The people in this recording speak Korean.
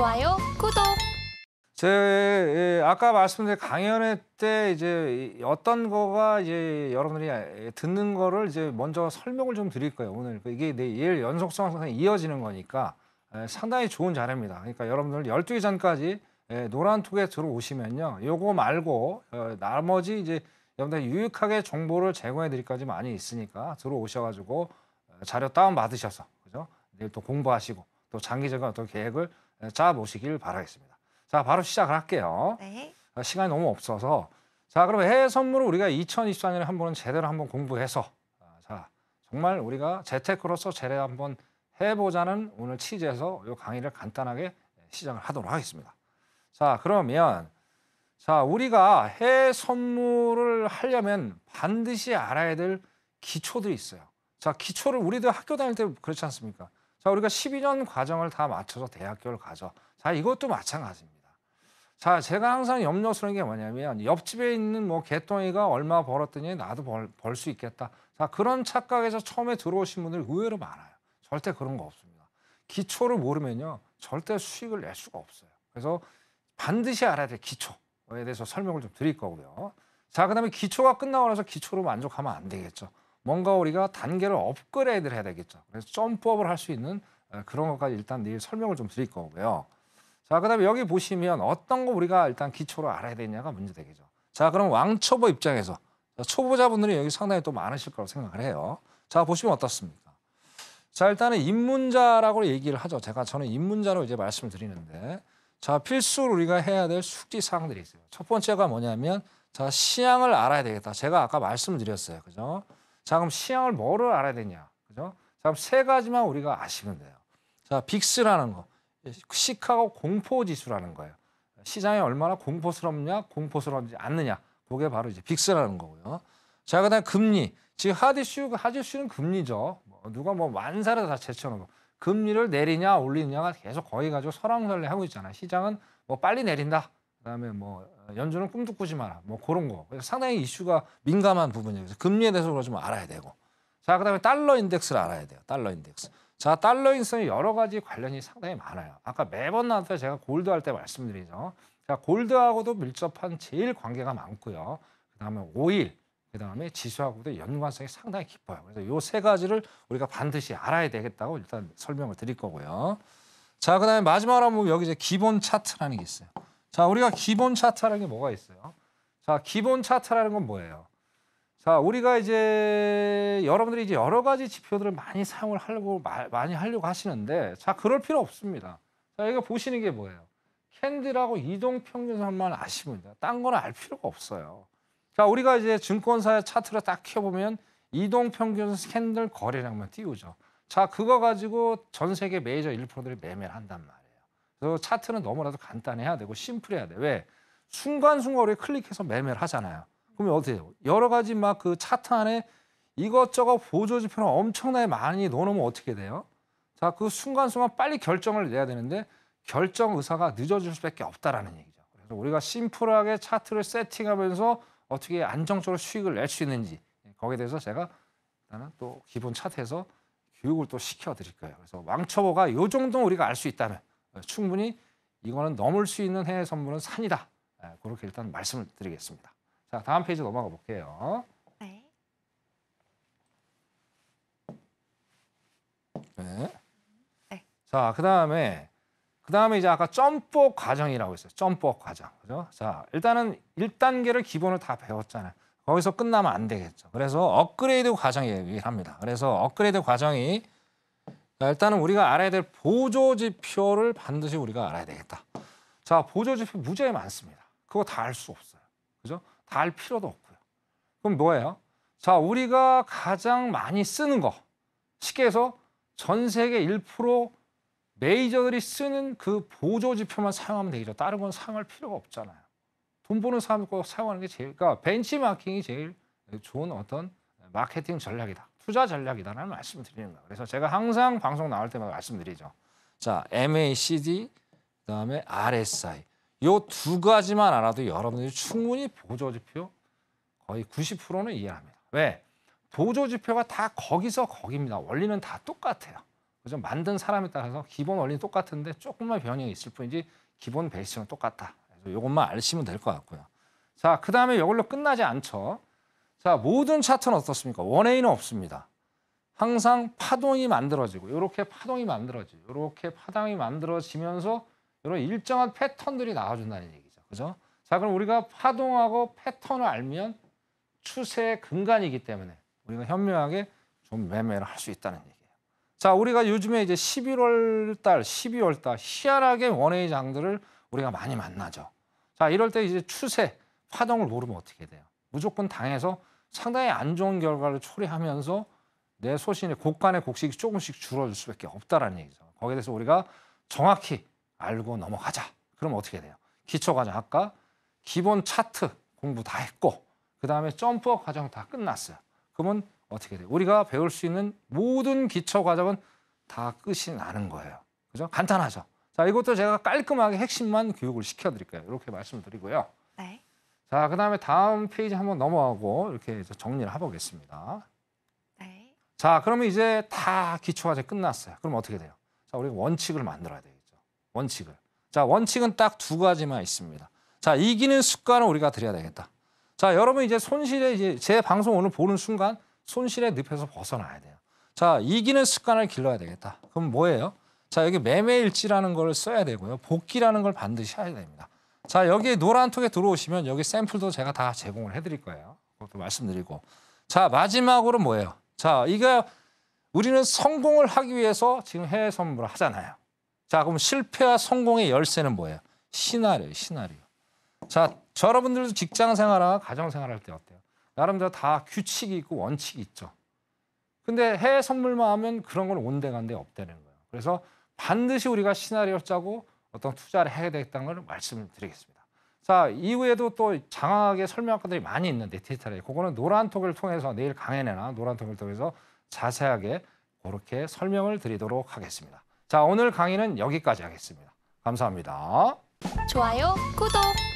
좋아요, 구독. 제 예, 아까 말씀드린 강연회 때 이제 어떤 거가 이제 여러분들이 아, 예, 듣는 거를 이제 먼저 설명을 좀 드릴 거예요 오늘 그 이게 내일 연속성 이어지는 거니까 예, 상당히 좋은 자료입니다. 그러니까 여러분들 12시 전까지 노란톡에 들어오시면요 요거 말고 어, 나머지 이제 여러분들 유익하게 정보를 제공해 드릴 까지 많이 있으니까 들어오셔가지고 어, 자료 다운 받으셔서 그죠 내일 또 공부하시고 또 장기적인 어떤 계획을 짜보시길 바라겠습니다. 자, 바로 시작을 할게요. 네. 아, 시간이 너무 없어서. 자, 그럼 해외 선물을 우리가 2024년에 한 번은 제대로 한번 공부해서 아, 자, 정말 우리가 재테크로서 제대 한번 해보자는 오늘 취지에서 이 강의를 간단하게 시작을 하도록 하겠습니다. 자, 그러면 자, 우리가 해외 선물을 하려면 반드시 알아야 될 기초들이 있어요. 자, 기초를 우리도 학교 다닐 때 그렇지 않습니까? 자, 우리가 12년 과정을 다 맞춰서 대학교를 가죠. 자, 이것도 마찬가지입니다. 자, 제가 항상 염려스러운 게 뭐냐면 옆집에 있는 뭐 개똥이가 얼마 벌었더니 나도 벌 수 있겠다. 자, 그런 착각에서 처음에 들어오신 분들 의외로 많아요. 절대 그런 거 없습니다. 기초를 모르면요. 절대 수익을 낼 수가 없어요. 그래서 반드시 알아야 될 기초에 대해서 설명을 좀 드릴 거고요. 자, 그 다음에 기초가 끝나고 나서 기초로 만족하면 안 되겠죠. 뭔가 우리가 단계를 업그레이드를 해야 되겠죠. 그래서 점프업을 할 수 있는 어, 그런 것까지 일단 내일 설명을 좀 드릴 거고요. 자, 그 다음에 여기 보시면 어떤 거 우리가 일단 기초로 알아야 되냐가 문제되겠죠. 자, 그럼 왕초보 입장에서 초보자분들이 여기 상당히 또 많으실 거라고 생각을 해요. 자, 보시면 어떻습니까? 자, 일단은 입문자라고 얘기를 하죠. 제가 저는 입문자로 이제 말씀을 드리는데 자, 필수로 우리가 해야 될 숙지 사항들이 있어요. 첫 번째가 뭐냐면 자, 시향을 알아야 되겠다. 제가 아까 말씀을 드렸어요. 그죠? 자, 그럼 시앙을 뭐를 알아야 되냐? 그죠? 자, 그럼 세 가지만 우리가 아시면 돼요. 자, 빅스라는 거. 시카고 공포 지수라는 거예요. 시장이 얼마나 공포스럽냐, 공포스럽지 않느냐. 그게 바로 이제 빅스라는 거고요. 자, 그다음 에 금리. 지금 하디슈, 하디슈는 금리죠. 뭐 누가 뭐 만사를 다 제쳐놓은 거. 금리를 내리냐, 올리냐가 계속 거의 가지고 설왕설래하고 있잖아요. 시장은 뭐 빨리 내린다. 그다음에 뭐 아, 연준은 꿈도 꾸지 마라. 뭐 그런 거. 상당히 이슈가 민감한 부분이에요. 그래서 금리에 대해서 그러좀 알아야 되고. 자, 그다음에 달러 인덱스를 알아야 돼요. 달러 인덱스. 자, 달러 인덱스는 여러 가지 관련이 상당히 많아요. 아까 매번 나왔던 제가 골드 할 때 말씀드리죠. 자, 골드하고도 밀접한 제일 관계가 많고요. 그다음에 오일, 그다음에 지수하고도 연관성이 상당히 깊어요. 그래서 요 세 가지를 우리가 반드시 알아야 되겠다고 일단 설명을 드릴 거고요. 자, 그다음에 마지막으로 여기 이제 기본 차트라는 게 있어요. 자, 우리가 기본 차트라는 게 뭐가 있어요? 자, 기본 차트라는 건 뭐예요? 자, 우리가 이제 여러분들이 이제 여러 가지 지표들을 많이 사용을 하려고 마, 많이 하려고 하시는데 자, 그럴 필요 없습니다. 자, 이거 보시는 게 뭐예요? 캔들하고 이동 평균선만 아시면 돼요. 딴 거는 알 필요가 없어요. 자, 우리가 이제 증권사의 차트를 딱켜 보면 이동 평균선 캔들 거래량만 띄우죠. 자, 그거 가지고 전 세계 메이저 1%들이 매매를 한단 말이에요. 그래서 차트는 너무나도 간단해야 되고 심플해야 돼. 왜? 순간순간 우리 클릭해서 매매를 하잖아요. 그러면 어떻게 돼요? 여러 가지 막 그 차트 안에 이것저것 보조지표를 엄청나게 많이 넣어놓으면 어떻게 돼요? 자, 그 순간순간 빨리 결정을 내야 되는데 결정 의사가 늦어질 수밖에 없다라는 얘기죠. 그래서 우리가 심플하게 차트를 세팅하면서 어떻게 안정적으로 수익을 낼 수 있는지 거기에 대해서 제가 일단은 또 기본 차트에서 교육을 또 시켜드릴 거예요. 그래서 왕초보가 이 정도 우리가 알 수 있다면 어, 충분히 이거는 넘을 수 있는 해외 선물은 산이다. 아, 그렇게 일단 말씀을 드리겠습니다. 자, 다음 페이지 넘어가 볼게요. 네. 네. 네. 자, 그 다음에 그 다음에 이제 아까 점퍼 과정이라고 했어요. 점퍼 과정. 그죠? 자, 일단은 1단계를 기본을 다 배웠잖아요. 거기서 끝나면 안 되겠죠. 그래서 업그레이드 과정에 얘기합니다. 그래서 업그레이드 과정이 자, 일단은 우리가 알아야 될 보조지표를 반드시 우리가 알아야 되겠다. 자, 보조지표 무지하게 많습니다. 그거 다 알 수 없어요. 그죠? 다 알 필요도 없고요. 그럼 뭐예요? 자, 우리가 가장 많이 쓰는 거. 쉽게 해서 전 세계 1% 메이저들이 쓰는 그 보조지표만 사용하면 되죠. 겠 다른 건 사용할 필요가 없잖아요. 돈 버는 사람 꼭 사용하는 게 제일, 그러니까 벤치마킹이 제일 좋은 어떤 마케팅 전략이다. 투자 전략이다라는 말씀을 드리는 거예요. 그래서 제가 항상 방송 나올 때마다 말씀드리죠. 자, MACD 그다음에 RSI 요두 가지만 알아도 여러분들이 충분히 보조 지표 거의 90%는 이해합니다. 왜? 보조 지표가 다 거기서 거기입니다. 원리는 다 똑같아요. 그죠? 만든 사람에 따라서 기본 원리는 똑같은데 조금만 변형이 있을 뿐이지 기본 베이스는 똑같다. 그래서 이것만 아시면 될 것 같고요. 자, 그 다음에 이걸로 끝나지 않죠. 자, 모든 차트는 어떻습니까? 원웨이는 없습니다. 항상 파동이 만들어지고 이렇게 파동이 만들어지고 이렇게 파당이 만들어지면서 이런 일정한 패턴들이 나와준다는 얘기죠. 그죠? 자, 그럼 우리가 파동하고 패턴을 알면 추세의 근간이기 때문에 우리가 현명하게 좀 매매를 할 수 있다는 얘기예요. 자, 우리가 요즘에 이제 11월 달, 12월 달 희한하게 원웨이 장들을 우리가 많이 만나죠. 자, 이럴 때 이제 추세, 파동을 모르면 어떻게 돼요? 무조건 당해서 상당히 안 좋은 결과를 초래하면서 내 소신의 곳간의 곡식이 조금씩 줄어들 수밖에 없다라는 얘기죠. 거기에 대해서 우리가 정확히 알고 넘어가자. 그럼 어떻게 돼요? 기초 과정 아까 기본 차트 공부 다 했고 그 다음에 점프 과정 다 끝났어요. 그러면 어떻게 돼요? 우리가 배울 수 있는 모든 기초 과정은 다 끝이 나는 거예요. 그죠? 간단하죠. 자, 이것도 제가 깔끔하게 핵심만 교육을 시켜드릴까요 이렇게 말씀드리고요. 네. 자, 그 다음에 다음 페이지 한번 넘어가고 이렇게 정리를 해보겠습니다. 네. 자, 그러면 이제 다 기초과제 끝났어요. 그럼 어떻게 돼요? 자, 우리 원칙을 만들어야 되겠죠. 원칙을. 자, 원칙은 딱 두 가지만 있습니다. 자, 이기는 습관을 우리가 드려야 되겠다. 자, 여러분 이제 손실에 이제 제 방송 오늘 보는 순간 손실의 늪에서 벗어나야 돼요. 자, 이기는 습관을 길러야 되겠다. 그럼 뭐예요? 자, 여기 매매일지라는 걸 써야 되고요. 복귀라는 걸 반드시 해야 됩니다. 자 여기 노란 통에 들어오시면 여기 샘플도 제가 다 제공을 해드릴 거예요. 그것도 말씀드리고 자 마지막으로 뭐예요? 자 이거 우리는 성공을 하기 위해서 지금 해외 선물을 하잖아요. 자 그럼 실패와 성공의 열쇠는 뭐예요? 시나리오, 시나리오. 자 여러분들도 직장 생활과 가정 생활할 때 어때요? 나름대로 다 규칙이 있고 원칙이 있죠. 근데 해외 선물만 하면 그런 걸 온데간데 없다는 거예요. 그래서 반드시 우리가 시나리오 짜고 어떤 투자를 해야 되겠다는 걸 말씀을 드리겠습니다. 자, 이후에도 또 장황하게 설명할 것들이 많이 있는데 네, 디지털에 그거는 노란톡을 통해서 내일 강연회나 노란톡을 통해서 자세하게 그렇게 설명을 드리도록 하겠습니다. 자, 오늘 강의는 여기까지 하겠습니다. 감사합니다. 좋아요, 구독.